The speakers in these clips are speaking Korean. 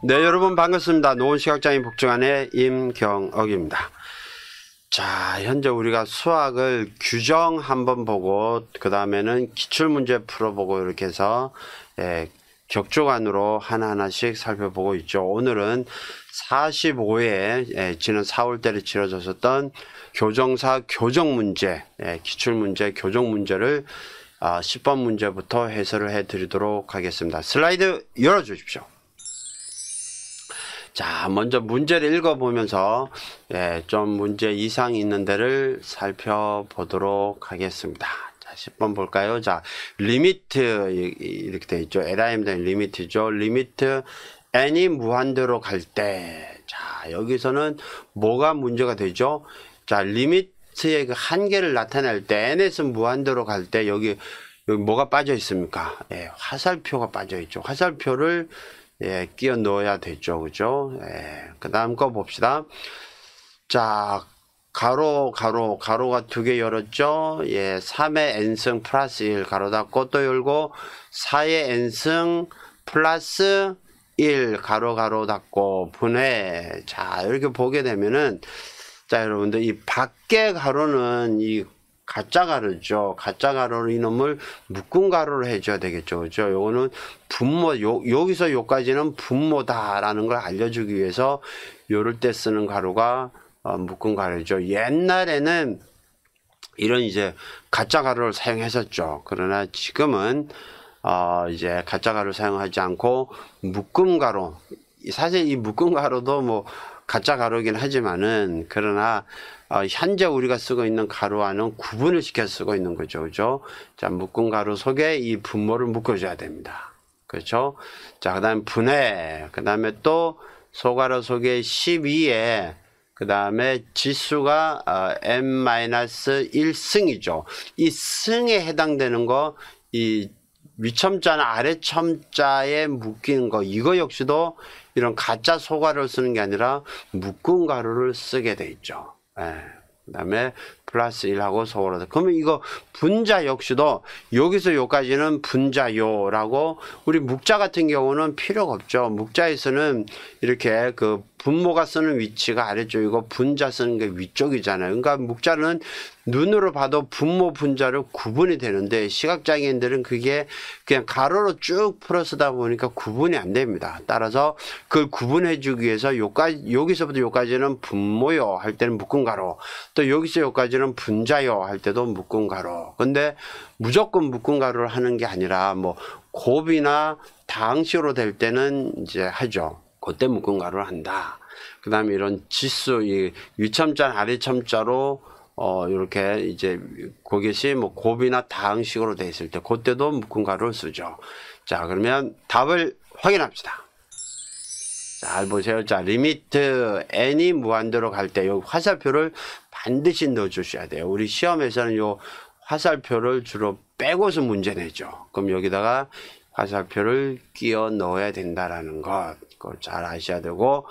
네 여러분 반갑습니다. 노원시각장애인 복지관의 임경억입니다자 현재 우리가 수학을 규정 한번 보고 그 다음에는 기출문제 풀어보고 이렇게 해서 예, 격조관으로 하나하나씩 살펴보고 있죠. 오늘은 45회 예, 지난 4월달에 치러졌었던 교정사 교정문제 예, 기출문제 교정문제를 아, 10번 문제부터 해설을 해드리도록 하겠습니다. 슬라이드 열어주십시오. 자, 먼저 문제를 읽어보면서 예, 좀 문제 이상 있는 데를 살펴보도록 하겠습니다. 자, 10번 볼까요? 자, 리미트 이렇게 돼 있죠. LIM 된 리미트죠. 리미트 n이 무한대로 갈 때. 자, 여기서는 뭐가 문제가 되죠? 자, 리미트의 그 한계를 나타낼 때 n에서 무한대로 갈 때 여기 여기 뭐가 빠져 있습니까? 예, 화살표가 빠져 있죠. 화살표를 예, 끼워 넣어야 되죠. 그죠? 예, 그 다음 거 봅시다. 자, 가로, 가로, 가로가 두 개 열었죠? 예, 3의 n승 플러스 1 가로 닫고 또 열고, 4의 n승 플러스 1 가로, 가로 닫고 분해. 자, 이렇게 보게 되면은, 자, 여러분들, 이 밖에 가로는 이 가짜 가루죠. 가짜 가루로 이놈을 묶은 가루로 해줘야 되겠죠. 그죠? 요거는 분모, 요, 여기서 요까지는 분모다라는 걸 알려주기 위해서 요럴 때 쓰는 가루가 어, 묶은 가루죠. 옛날에는 이런 이제 가짜 가루를 사용했었죠. 그러나 지금은 어, 이제 가짜 가루 를 사용하지 않고 묶음 가루. 사실 이 묶음 가루도 뭐 가짜 가루긴 하지만은 그러나 어, 현재 우리가 쓰고 있는 가루와는 구분을 시켜 쓰고 있는 거죠. 그죠? 자, 묶은 가루 속에 이 분모를 묶어줘야 됩니다. 그렇죠? 자, 그 다음에 분해. 그 다음에 또 소가루 속에 12에 그 다음에 지수가 n-1승이죠. 어, 이 승에 해당되는 거, 이 위첨자나 아래첨자에 묶이 거, 이거 역시도 이런 가짜 소가를 쓰는 게 아니라 묶은 가루를 쓰게 돼 있죠. 예. 그 다음에 플러스 1하고 서울에서 그러면 이거 분자 역시도 여기서 여기까지는 분자요라고 우리 묵자 같은 경우는 필요가 없죠. 묵자에서는 이렇게 그 분모가 쓰는 위치가 아래쪽이고 분자 쓰는 게 위쪽이잖아요. 그러니까 묵자는 눈으로 봐도 분모 분자로 구분이 되는데 시각장애인들은 그게 그냥 가로로 쭉 풀어 쓰다 보니까 구분이 안 됩니다. 따라서 그걸 구분해 주기 위해서 요까지, 여기서부터 요까지는 분모요 할 때는 묶은 가로 또 여기서 요까지는 분자요 할 때도 묶은 가로 근데 무조건 묶은 가로를 하는 게 아니라 뭐 곱이나 당시로 될 때는 이제 하죠. 그때 묶은 가루를 한다. 그 다음에 이런 지수, 이 위참자, 아래참자로 어, 이렇게 이제 고깃이 뭐고비나 다항식으로 되어 있을 때, 그때도 묶은 가루를 쓰죠. 자, 그러면 답을 확인합시다. 잘 보세요. 자, 리미트 n이 무한대로 갈때요 화살표를 반드시 넣어 주셔야 돼요. 우리 시험에서는 요 화살표를 주로 빼고서 문제 내죠. 그럼 여기다가 화살표를 끼워 넣어야 된다라는 것. 그걸 잘 아셔야 되고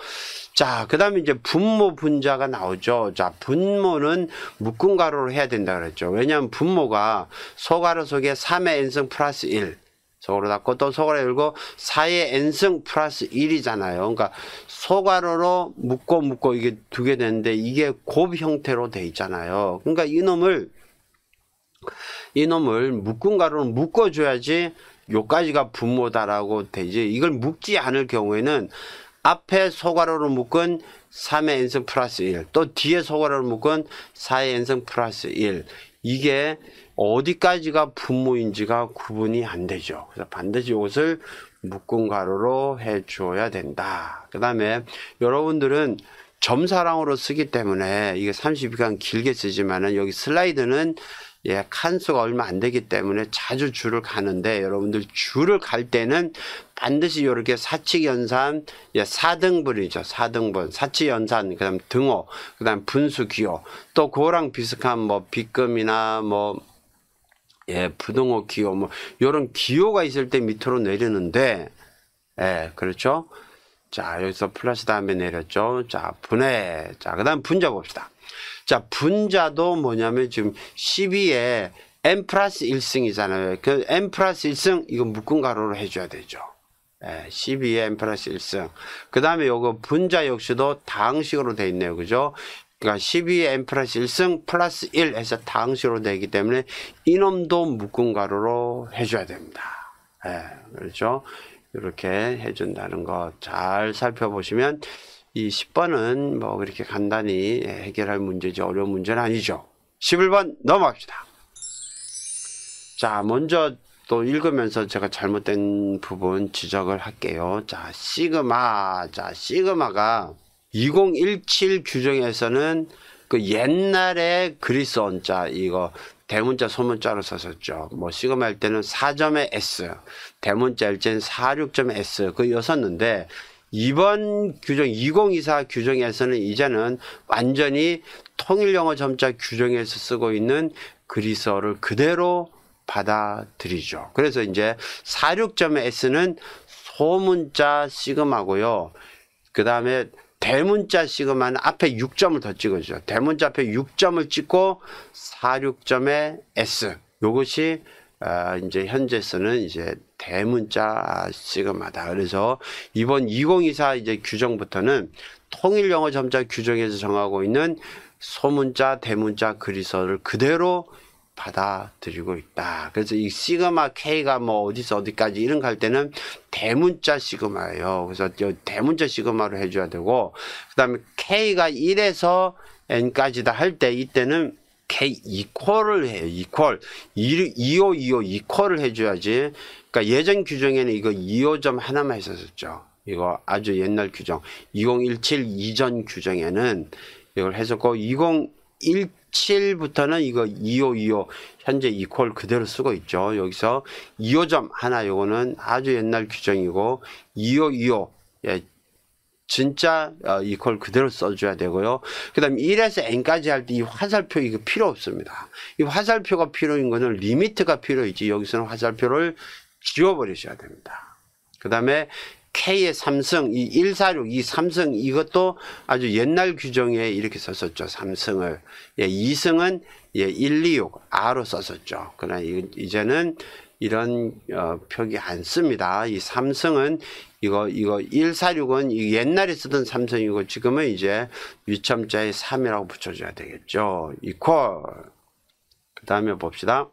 자 그다음에 이제 분모 분자가 나오죠. 자 분모는 묶음 가로로 해야 된다 그랬죠. 왜냐하면 분모가 소가로 속에 3의 n승 플러스 1 소가로 닫고 또 소가로 열고 4의 n승 플러스 1이잖아요. 그러니까 소가로로 묶고 묶고 이게 두 개 되는데 이게 곱 형태로 돼 있잖아요. 그러니까 이놈을 이놈을 묶음 가로로 묶어줘야지 요까지가 부모다라고 되지 이걸 묶지 않을 경우에는 앞에 소괄호로 묶은 3의 n승 플러스 1, 또 뒤에 소괄호로 묶은 4의 n승 플러스 1. 이게 어디까지가 분모인지가 구분이 안 되죠. 그래서 반드시 이것을 묶은 가로로 해 주어야 된다. 그 다음에 여러분들은 점사랑으로 쓰기 때문에 이게 32강 길게 쓰지만은 여기 슬라이드는 예, 칸수가 얼마 안 되기 때문에 자주 줄을 가는데 여러분들 줄을 갈 때는 반드시 이렇게 사칙연산, 예, 4등분이죠. 4등분. 사칙연산, 그 다음 등호, 그 다음 분수기호. 또 그거랑 비슷한 뭐비금이나뭐 예, 부등호 기호 뭐 요런 기호가 있을 때 밑으로 내리는데 예, 그렇죠? 자, 여기서 플러스 다음에 내렸죠. 자, 분해. 자, 그다음 분자 봅시다. 자, 분자도 뭐냐면 지금 12에 n 플러스 1승이잖아요. 그 n 플러스 1승 이거 묶은 가로로 해줘야 되죠. 12에 예, n 플러스 1승. 그 다음에 요거 분자 역시도 다항식으로 돼 있네요. 그죠? 그러니까 12에 n 플러스 1승 플러스 1 해서 다항식으로 되기 때문에 이놈도 묶은 가로로 해줘야 됩니다. 예, 그렇죠? 이렇게 해준다는 거 잘 살펴보시면 이 10번은 뭐 그렇게 간단히 예, 해결할 문제지 어려운 문제는 아니죠. 11번 넘어갑시다. 자, 먼저 또 읽으면서 제가 잘못된 부분 지적을 할게요. 자, 시그마. 자, 시그마가 2017 규정에서는 그 옛날에 그리스 원자 이거 대문자 소문자로 썼었죠. 뭐 시그마 할 때는 4점의 S, 대문자 할 때는 4, 6점의 S 그 였었는데 이번 규정 2024 규정에서는 이제는 완전히 통일영어 점자 규정에서 쓰고 있는 그리스어를 그대로 받아들이죠. 그래서 이제 46점의 S는 소문자 시그마고요. 그 다음에 대문자 시그마는 앞에 6점을 더 찍어주죠. 대문자 앞에 6점을 찍고 46점의 S. 요것이 어, 이제 현재 쓰는 이제 대문자 시그마다. 그래서 이번 2024 이제 규정부터는 통일 영어 점자 규정에서 정하고 있는 소문자, 대문자, 그리스어를 그대로 받아들이고 있다. 그래서 이 시그마 K가 뭐 어디서 어디까지 이런 갈 때는 대문자 시그마예요. 그래서 대문자 시그마로 해줘야 되고, 그 다음에 K가 1에서 N까지다 할 때 이때는 K 이퀄을 해요. 이퀄. 2호 2호 이퀄을 해줘야지. 그러니까 예전 규정에는 이거 2호점 하나만 했었죠. 이거 아주 옛날 규정. 2017 이전 규정에는 이걸 했었고 2017부터는 이거 2호 2호 현재 이퀄 그대로 쓰고 있죠. 여기서 2호점 하나 이거는 아주 옛날 규정이고 2호 2호 예, 진짜 어, 이퀄 그대로 써줘야 되고요. 그 다음에 1에서 n까지 할 때 이 화살표 이거 필요 없습니다. 이 화살표가 필요인 거는 리미트가 필요이지 여기서는 화살표를 지워버리셔야 됩니다. 그 다음에 K의 삼성, 이 146, 이3성 이것도 아주 옛날 규정에 이렇게 썼었죠. 삼성을. 예, 2성은 예, 126, R로 썼었죠. 그러나 이제는 이런 어, 표기 안 씁니다. 이 삼성은 이거 이거 146은 옛날에 쓰던 삼성이고 지금은 이제 위첨자의 3이라고 붙여줘야 되겠죠. 이퀄 그 다음에 봅시다.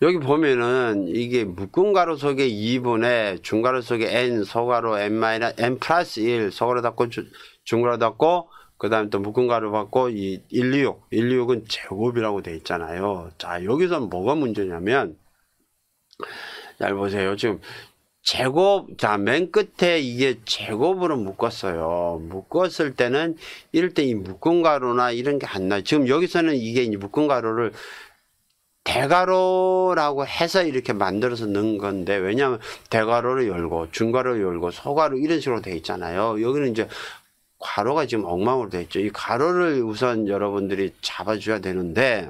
여기 보면은 이게 묶은 가로 속에 2분의 중가로 속에 n 소가로 n 마이너 n 플러스 1 소가로 닫고 중가로 닫고 그 다음에 또 묶은 가로 받고 이 126, 126은 제곱이라고 돼 있잖아요. 자 여기서 뭐가 문제냐면 잘 보세요. 지금 제곱, 자, 맨 끝에 이게 제곱으로 묶었어요. 묶었을 때는 이럴 때 이 묶은 가루나 이런 게 안 나요. 지금 여기서는 이게 이제 묶은 가루를 대가로라고 해서 이렇게 만들어서 넣은 건데 왜냐하면 대가로를 열고 중가로 를 열고 소가로 이런 식으로 되어 있잖아요. 여기는 이제 가로가 지금 엉망으로 되어 있죠. 이 가로를 우선 여러분들이 잡아줘야 되는데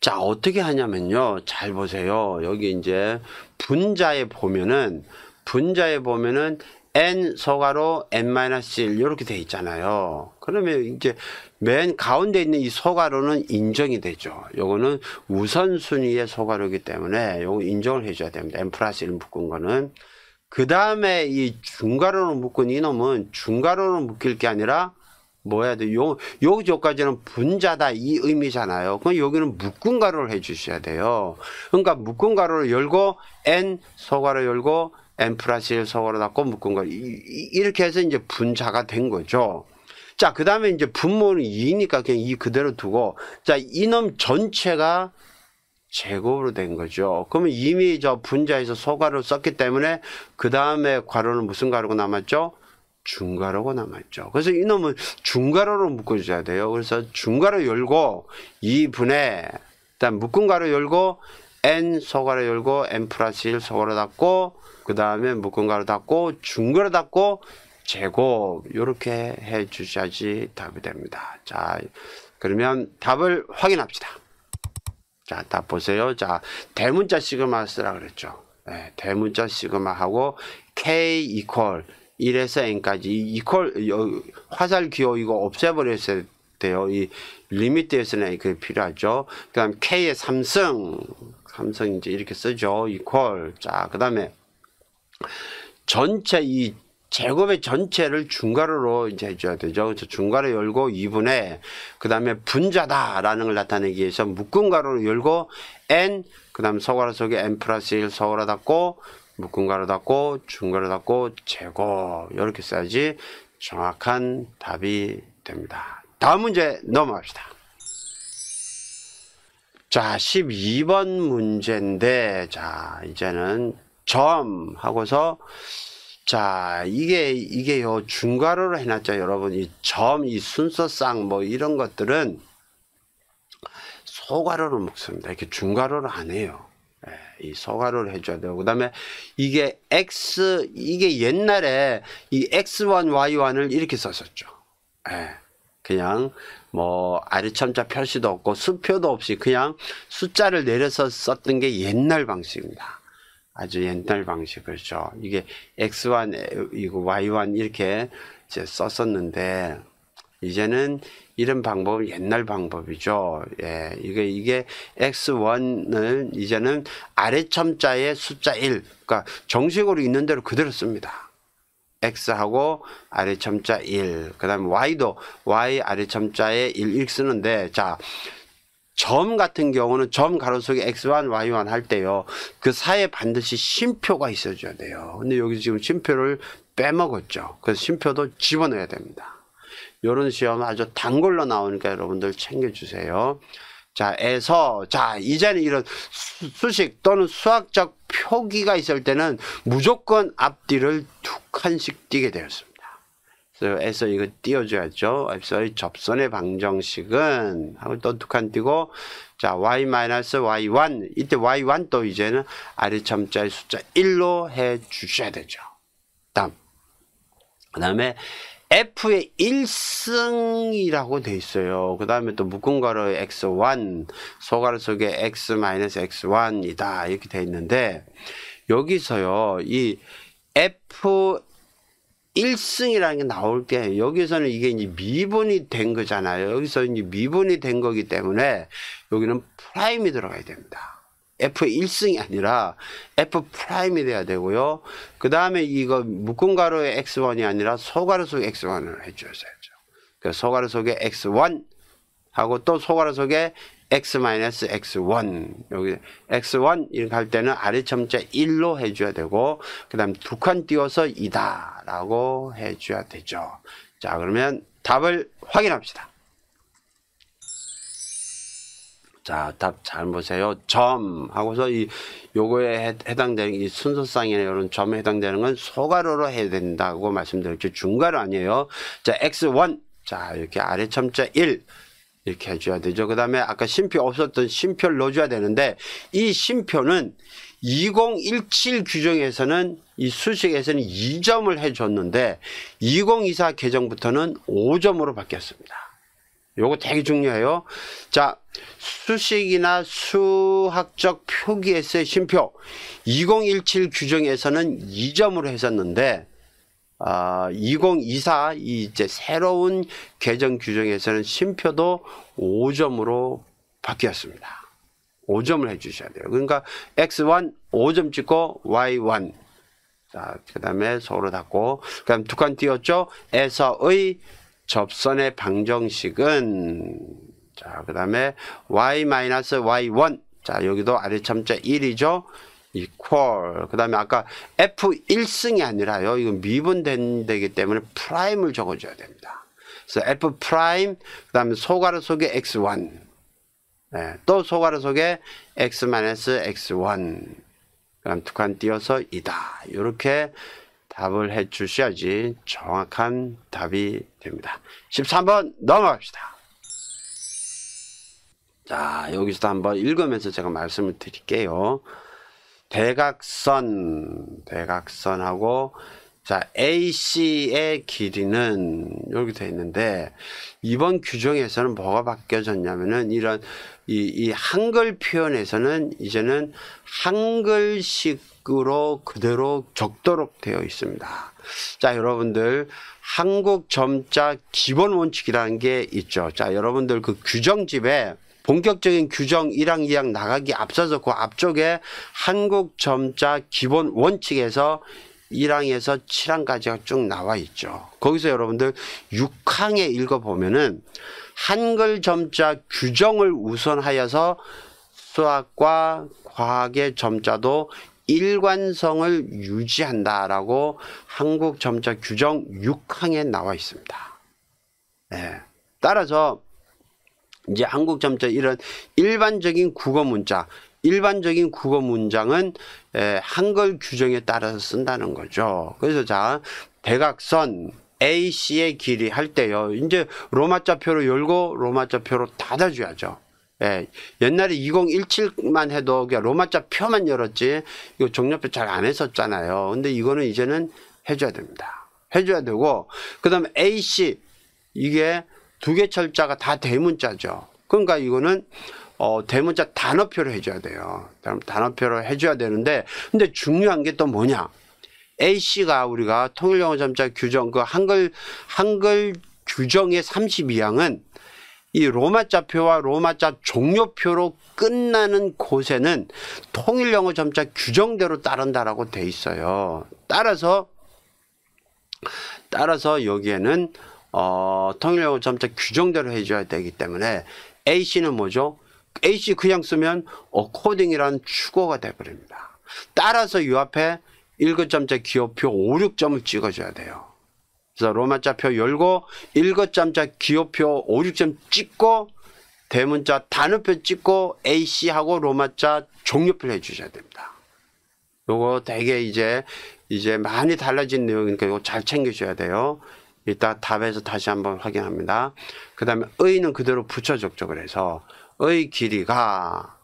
자 어떻게 하냐면요. 잘 보세요. 여기 이제 분자에 보면은 분자에 보면은 n 소괄호 n-1 이렇게 돼 있잖아요. 그러면 이제 맨 가운데 있는 이 소괄호는 인정이 되죠. 요거는 우선순위의 소괄호이기 때문에 요거 인정을 해줘야 됩니다. n 플러스 1 묶은 거는. 그 다음에 이 중괄호로 묶은 이놈은 중괄호로 묶일 게 아니라 뭐야 돼? 요, 요조까지는 분자다 이 의미잖아요. 그럼 여기는 묶은 가로를 해주셔야 돼요. 그러니까 묶은 가로를 열고, n 소괄호 열고, 엠프라실 시 성으로 닫고 묶은 거 이렇게 해서 이제 분자가 된 거죠. 자, 그 다음에 이제 분모는 2니까 그냥 2 그대로 두고, 자, 이놈 전체가 제곱으로 된 거죠. 그러면 이미 저 분자에서 소괄호 썼기 때문에, 그 다음에 괄호는 무슨 괄호가 남았죠? 중괄호가 남았죠. 그래서 이놈은 중괄호로 묶어줘야 돼요. 그래서 중괄호 열고, 2분의, 일단 묶은 괄호 열고, n 소괄호 열고, n 플러스 1 소괄호 닫고, 그 다음에 묶은 가루 닦고 중거로 닦고 제곱 이렇게 해 주셔야지 답이 됩니다. 자 그러면 답을 확인합시다. 자 답 보세요. 자 대문자 시그마 쓰라 그랬죠. 네, 대문자 시그마하고 k 이퀄 1에서 n까지 이퀄 화살 기호 이거 없애버렸어요 돼요. 이 리미트에서는 그게 필요하죠. 그 다음 k의 삼성 삼성 이제 이렇게 쓰죠. 이퀄 자 그 다음에 전체 이 제곱의 전체를 중괄호로 이제 해줘야 되죠. 중괄호 열고 2분의 그 다음에 분자다라는 걸 나타내기 위해서 묶은 가로로 열고 n 그 다음 서괄호 속에 n 플러스 1 서괄호 닫고 묶은 가로 닫고 중괄호 닫고 제곱 이렇게 써야지 정확한 답이 됩니다. 다음 문제 넘어갑시다. 자, 12번 문제인데, 자, 이제는 점 하고서 자 이게 이게요 중괄호로 해놨죠 여러분 이 점 이순서상뭐 이런 것들은 소괄호로 묶습니다 이렇게 중괄호로 안 해요 예, 이 소괄호를 해줘야 되고 그 다음에 이게 x 이게 옛날에 이 x1 y1을 이렇게 썼었죠 예, 그냥 뭐 아래첨자 표시도 없고 수표도 없이 그냥 숫자를 내려서 썼던 게 옛날 방식입니다 아주 옛날 방식이죠. 이게 x1, 이거 y1 이렇게 이제 썼었는데 이제는 이런 방법은 옛날 방법이죠. 예, 이게 이게 x1을 이제는 아래 첨자의 숫자 1, 그러니까 정식으로 있는 대로 그대로 씁니다. x하고 아래 첨자 1, 그 다음에 y도 y 아래 첨자에 1, 1 쓰는데 자점 같은 경우는 점 가로속에 x1, y1 할 때요. 그 사이에 반드시 심표가 있어줘야 돼요. 근데 여기 지금 심표를 빼먹었죠. 그래서 심표도 집어넣어야 됩니다. 요런 시험 아주 단골로 나오니까 여러분들 챙겨주세요. 자, 에서, 자, 이제는 이런 수식 또는 수학적 표기가 있을 때는 무조건 앞뒤를 두 칸씩 띄게 되었습니다. 에서 이거 띄워줘야죠. 앱서 접선의 방정식은 하고 또두칸 띄고 자 y 마이너스 y1 이때 y1도 이제는 아래첨자의 숫자 1로 해 주셔야 되죠. 다음 그 다음에 F의 1승이라고 돼 있어요. 그 다음에 또 묶은 가로 X1, 소가로 속에 X-X1이다. 이렇게 돼 있는데, 여기서요, 이 F, 1승이라는 게 나올 게 여기서는 이게 이제 미분이 된 거잖아요. 여기서 이제 미분이 된 거기 때문에 여기는 프라임이 들어가야 됩니다. F1승이 아니라 F'이 돼야 되고요. 그 다음에 이거 묶은 가로의 X1이 아니라 소가로 속의 X1을 해줘야죠. 그 소가로 속의 X1 하고 또 소가로 속의 x-x1 여기 x1 이렇게 할 때는 아래 점자 1로 해줘야 되고 그 다음 두 칸 띄워서 2다 라고 해줘야 되죠 자 그러면 답을 확인합시다 자, 답 잘 보세요. 점 하고서 이 요거에 해당되는 이 순서상이나 이런 점에 해당되는 건 소괄호로 해야 된다고 말씀드렸죠. 중괄호 아니에요. 자, x1. 자, 이렇게 아래 첨자 1. 이렇게 해줘야 되죠. 그 다음에 아까 심표 없었던 심표를 넣어줘야 되는데 이 심표는 2017 규정에서는 이 수식에서는 2점을 해줬는데 2024 개정부터는 5점으로 바뀌었습니다. 요거 되게 중요해요. 자, 수식이나 수학적 표기에서의 심표 2017 규정에서는 2점으로 했었는데 아, 2024 이제 새로운 개정 규정에서는 심표도 5점으로 바뀌었습니다. 5점을 해주셔야 돼요. 그러니까 X1 5점 찍고 Y1 자, 그 다음에 서로 닫고 그 다음 두칸 띄웠죠. 에서의 접선의 방정식은 자, 그 다음에 Y-Y1 자, 여기도 아래 참자 1이죠. equal. 그 다음에 아까 F1승이 아니라요. 이거 미분된 되기 때문에 프라임을 적어줘야 됩니다. 그래서 F 프라임, 그 다음에 소괄호 속에 X1. 네, 또 소괄호 속에 X X1. 그럼 두칸 띄어서 이다. 이렇게 답을 해 주셔야지 정확한 답이 됩니다. 13번 넘어갑시다. 자, 여기서도 한번 읽으면서 제가 말씀을 드릴게요. 대각선, 대각선하고 자 AC의 길이는 여기 돼 있는데 이번 규정에서는 뭐가 바뀌어졌냐면은 이런 이, 이 한글 표현에서는 이제는 한글식으로 그대로 적도록 되어 있습니다. 자 여러분들 한국 점자 기본 원칙이라는 게 있죠. 자 여러분들 그 규정집에 본격적인 규정 1항 2항 나가기 앞서서 그 앞쪽에 한국 점자 기본 원칙에서 1항에서 7항까지가 쭉 나와 있죠. 거기서 여러분들 6항에 읽어보면은 한글 점자 규정을 우선하여서 수학과 과학의 점자도 일관성을 유지한다라고 한국 점자 규정 6항에 나와 있습니다. 예. 따라서 이제 한국 점자 이런 일반적인 국어 문자, 일반적인 국어 문장은 에, 한글 규정에 따라서 쓴다는 거죠. 그래서 자, 대각선 AC의 길이 할 때요. 이제 로마자표로 열고 로마자표로 닫아줘야죠. 예, 옛날에 2017만 해도 로마자 표만 열었지 이거 정료표잘 안 했었잖아요. 근데 이거는 이제는 해줘야 됩니다. 해줘야 되고 그 다음에 AC 이게 두개 철자가 다 대문자죠. 그러니까 이거는 어, 대문자 단어표로 해줘야 돼요. 단어표로 해줘야 되는데 근데 중요한 게 또 뭐냐? A씨가 우리가 통일영어 점자 규정 그 한글 한글 규정의 32항은 이 로마자표와 로마자 종료표로 끝나는 곳에는 통일영어 점자 규정대로 따른다라고 돼 있어요. 따라서 따라서 여기에는 어, 통일용어 점차 규정대로 해줘야 되기 때문에 A씨는 뭐죠? A씨 그냥 쓰면 어코딩이라는 추구가 돼버립니다. 따라서 이 앞에 1거점자 기호표 5, 6점을 찍어줘야 돼요. 그래서 로마자표 열고 1거점자 기호표 5, 6점 찍고 대문자 단어표 찍고 AC하고 로마자 종료표 해주셔야 됩니다. 요거 되게 이제 이제 많이 달라진 내용이니까 요거 잘 챙겨줘야 돼요. 이따 답에서 다시 한번 확인합니다. 그 다음에 의는 그대로 붙여 족적을 해서 의 길이가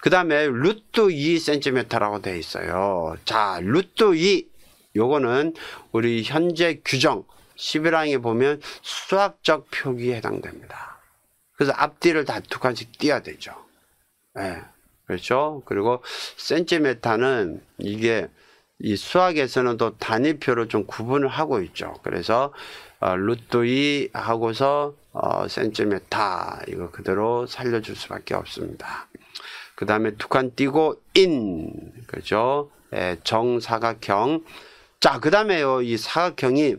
그 다음에 루트 2cm라고 되어 있어요. 자 루트 2 요거는 우리 현재 규정 11항에 보면 수학적 표기에 해당됩니다. 그래서 앞뒤를 다두 칸씩 띄야 어 되죠. 예. 네, 그렇죠? 그리고 센티메타는 이게 이 수학에서는 또 단위표로 좀 구분을 하고 있죠. 그래서 어, 루트 2 하고서 어, 센티메타 이거 그대로 살려줄 수밖에 없습니다. 그 다음에 두 칸 띄고 인 그죠? 예, 정사각형 자 그 다음에요 이 사각형이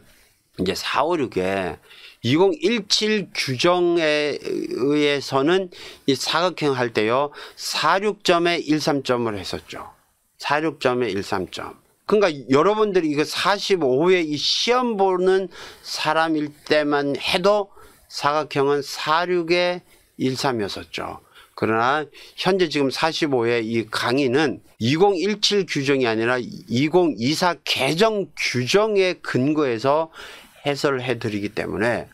이제 456에 2017 규정에 의해서는 이 사각형 할 때요 46점에 13점을 했었죠. 46점에 13점. 그러니까 여러분들이 이거 45회 이 시험 보는 사람일 때만 해도 사각형은 4 6의 13이었었죠. 그러나 현재 지금 45회 이 강의는 2017 규정이 아니라 2024 개정 규정에 근거해서 해설을 해드리기 때문에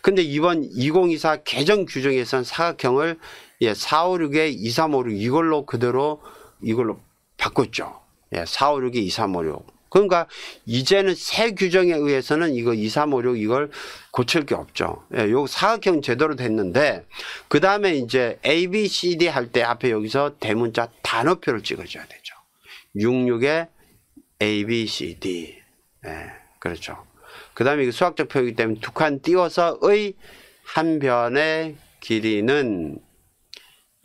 근데 이번 2024 개정 규정에선 사각형을 예, 456에 2356 이걸로 그대로 이걸로 바꿨죠. 예, 456이 2356. 그러니까 이제는 새 규정에 의해서는 이거 2356 이걸 고칠 게 없죠. 예, 요 사각형 제대로 됐는데 그 다음에 이제 A, B, C, D 할 때 앞에 여기서 대문자 단어표를 찍어줘야 되죠. 66에 A, B, C, D. 예, 그렇죠. 그 다음에 이게 수학적 표이기 때문에 두 칸 띄워서 의한 변의 길이는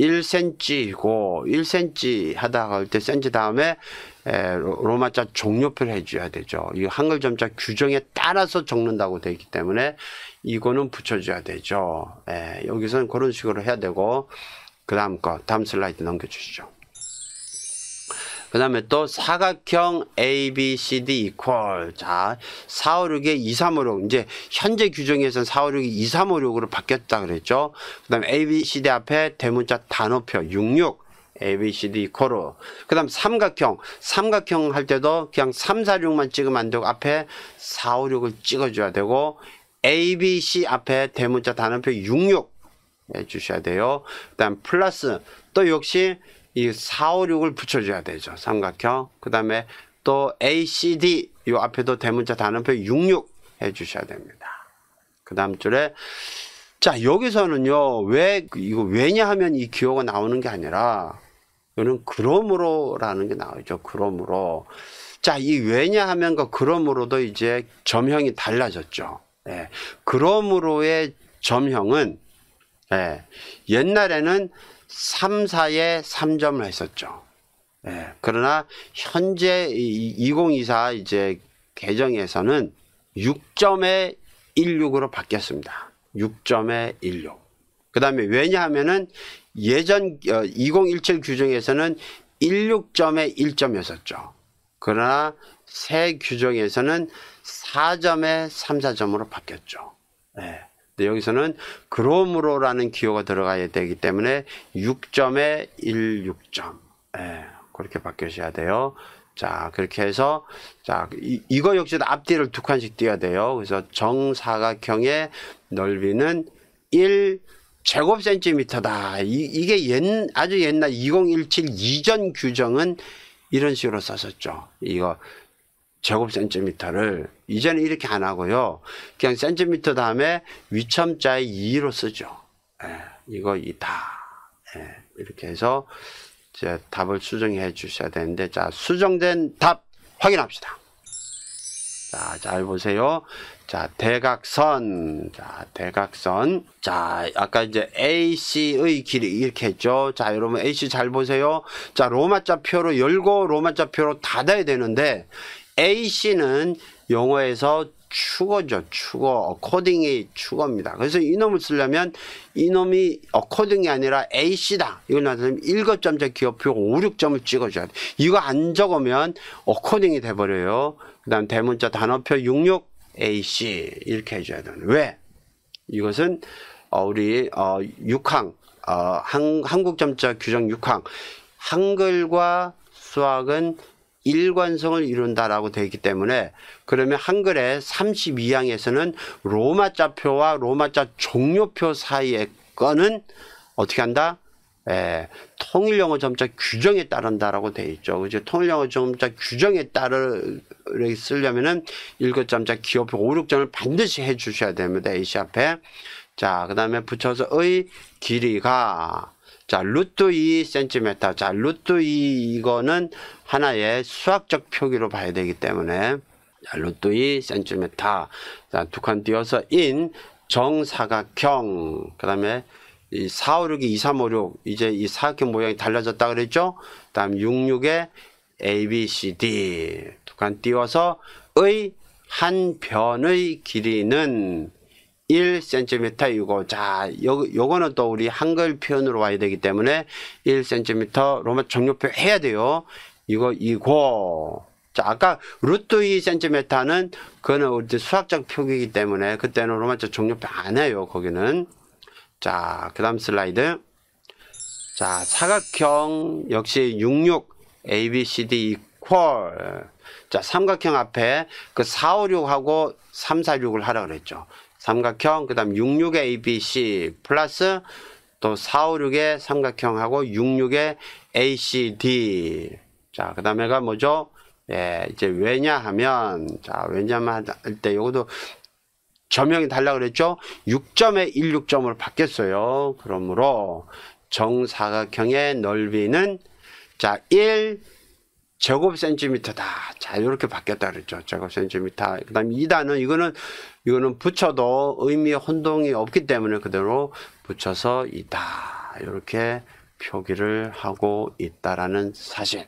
1cm고 1cm 하다가 할때 cm 다음에 에, 로마자 종료표를 해줘야 되죠. 이 한글 점자 규정에 따라서 적는다고 되기 때문에 이거는 붙여줘야 되죠. 에, 여기서는 그런 식으로 해야 되고 그 다음 거 다음 슬라이드 넘겨주시죠. 그 다음에 또 사각형 ABCD equal. 자, 4, 5, 6에 2, 3, 5, 6. 이제 현재 규정에서는 4, 5, 6이 2, 3, 5, 6으로 바뀌었다 그랬죠. 그 다음에 ABCD 앞에 대문자 단어표 66. ABCD equal. 그 다음 삼각형 삼각형 할 때도 그냥 3, 4, 6만 찍으면 안 되고 앞에 4, 5, 6을 찍어줘야 되고 ABC 앞에 대문자 단어표 66 해주셔야 돼요 그 다음 플러스 또 역시 이 4, 5, 6을 붙여줘야 되죠. 삼각형. 그 다음에 또 ACD 요 앞에도 대문자 단음표 66 해주셔야 됩니다. 그 다음 줄에 자 여기서는요 왜 이거 왜냐 하면 이 기호가 나오는 게 아니라 이는 거 그러므로라는 게 나오죠. 그러므로 자 이 왜냐 하면그 그러므로도 이제 점형이 달라졌죠. 예. 그러므로의 점형은 예. 옛날에는 3, 4에 3점을 했었죠. 예. 그러나 현재 2024 이제 개정에서는 6점에 16으로 바뀌었습니다. 6점에 16. 그 다음에 왜냐하면은 예전 2017 어, 규정에서는 16점에 1점이었었죠. 그러나 새 규정에서는 4점에 3, 4점으로 바뀌었죠. 예. 근데 여기서는 그럼으로라는 기호가 들어가야 되기 때문에 6점에 16점. 예, 그렇게 바뀌셔야 돼요. 자, 그렇게 해서, 자, 이, 이거 역시도 앞뒤를 두 칸씩 띄어야 돼요. 그래서 정사각형의 넓이는 1, 제곱 센티미터다. 이, 이게 옛, 아주 옛날 2017 이전 규정은 이런 식으로 썼었죠. 이거 제곱 센티미터를 이제는 이렇게 안 하고요. 그냥 센티미터 다음에 위첨자의 2로 쓰죠. 예, 이거 이다. 예, 이렇게 해서 이제 답을 수정해 주셔야 되는데 자 수정된 답 확인합시다. 자, 잘 보세요. 자, 대각선. 자, 대각선. 자, 아까 이제 AC의 길이 이렇게 했죠. 자, 여러분 AC 잘 보세요. 자, 로마자 표로 열고 로마자 표로 닫아야 되는데 A씨는 영어에서 추거죠. 추거. 어코딩이 추거입니다. 그래서 이놈을 쓰려면 이놈이 어코딩이 아니라 A씨다. 이걸 나타내면 1점자 기업표 5, 6점을 찍어줘야 돼. 이거 안 적으면 어코딩이 돼버려요. 그 다음 대문자 단어표 66 AC 이렇게 해줘야 되는 왜? 이것은 어, 우리 어, 6항 어, 한국점자 규정 6항 한글과 수학은 일관성을 이룬다라고 되어 있기 때문에 그러면 한글의 32항에서는 로마자표와 로마자 종료표 사이의 건은 어떻게 한다? 예, 통일영어 점자 규정에 따른다라고 되어 있죠. 그죠? 통일영어 점자 규정에 따르게 쓰려면은 일거점자 기호표 5, 6점을 반드시 해 주셔야 됩니다. 이시 앞에. 자, 그 다음에 붙여서 의 길이가 자, 루트 2 센티메타. 자, 루트 2 이거는 하나의 수학적 표기로 봐야 되기 때문에 자, 루트 2 센티메타. 자, 두 칸 띄어서 인 정사각형. 그다음에 이 4, 5, 6이 2, 3, 5, 6 이제 이 사각형 모양이 달라졌다 그랬죠? 다음 6, 6에 A, B, C, D 두 칸 띄워서 의 한 변의 길이는 1cm이고 자 요, 요거는 또 우리 한글 표현으로 와야 되기 때문에 1cm 로마 정료표 해야 돼요 이거 이고 자 아까 루트 2cm는 그거는 우리 수학적 표기이기 때문에 그때는 로마 정료표 안 해요 거기는 자그 다음 슬라이드 자 사각형 역시 66 ABCD 이퀄 자 삼각형 앞에 그 456하고 346을 하라 그랬죠 삼각형 그 다음 66의 ABC 플러스 또 456의 삼각형하고 66의 ACD 자그 다음에가 뭐죠 예 이제 왜냐하면 자 왜냐면 할때 요것도 점형이 달라 그랬죠 6점에 16점으로 바뀌었어요 그러므로 정사각형의 넓이는 자 1, 제곱 센티미터다. 자, 이렇게 바뀌었다 그랬죠. 제곱 센티미터. 그 다음 에 2단은 이거는, 이거는 붙여도 의미 혼동이 없기 때문에 그대로 붙여서 이다. 이렇게 표기를 하고 있다라는 사실.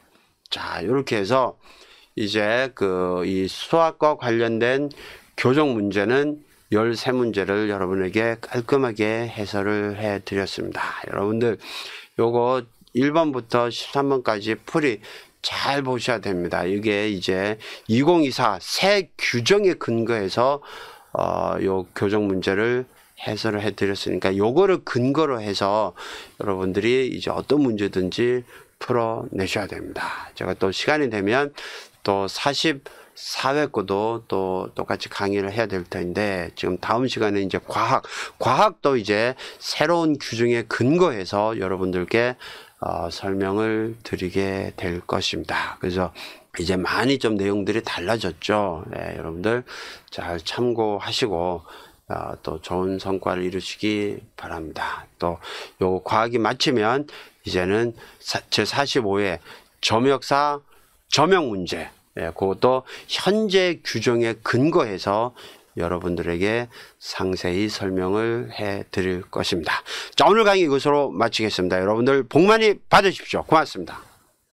자, 이렇게 해서 이제 그 이 수학과 관련된 교정 문제는 13문제를 여러분에게 깔끔하게 해설을 해 드렸습니다. 여러분들 요거 1번부터 13번까지 풀이 잘 보셔야 됩니다. 이게 이제 2024 새 규정에 근거해서 어, 요 교정 문제를 해설을 해드렸으니까 요거를 근거로 해서 여러분들이 이제 어떤 문제든지 풀어내셔야 됩니다. 제가 또 시간이 되면 또 44회고도 또 똑같이 강의를 해야 될 텐데 지금 다음 시간에 이제 과학, 과학도 이제 새로운 규정에 근거해서 여러분들께 어, 설명을 드리게 될 것입니다. 그래서 이제 많이 좀 내용들이 달라졌죠. 네, 여러분들 잘 참고하시고 어, 또 좋은 성과를 이루시기 바랍니다. 또 요 과학이 마치면 이제는 제 45회 점역사 점역 문제 예, 그것도 현재 규정에 근거해서 여러분들에게 상세히 설명을 해 드릴 것입니다. 자, 오늘 강의 이것으로 마치겠습니다. 여러분들 복 많이 받으십시오. 고맙습니다.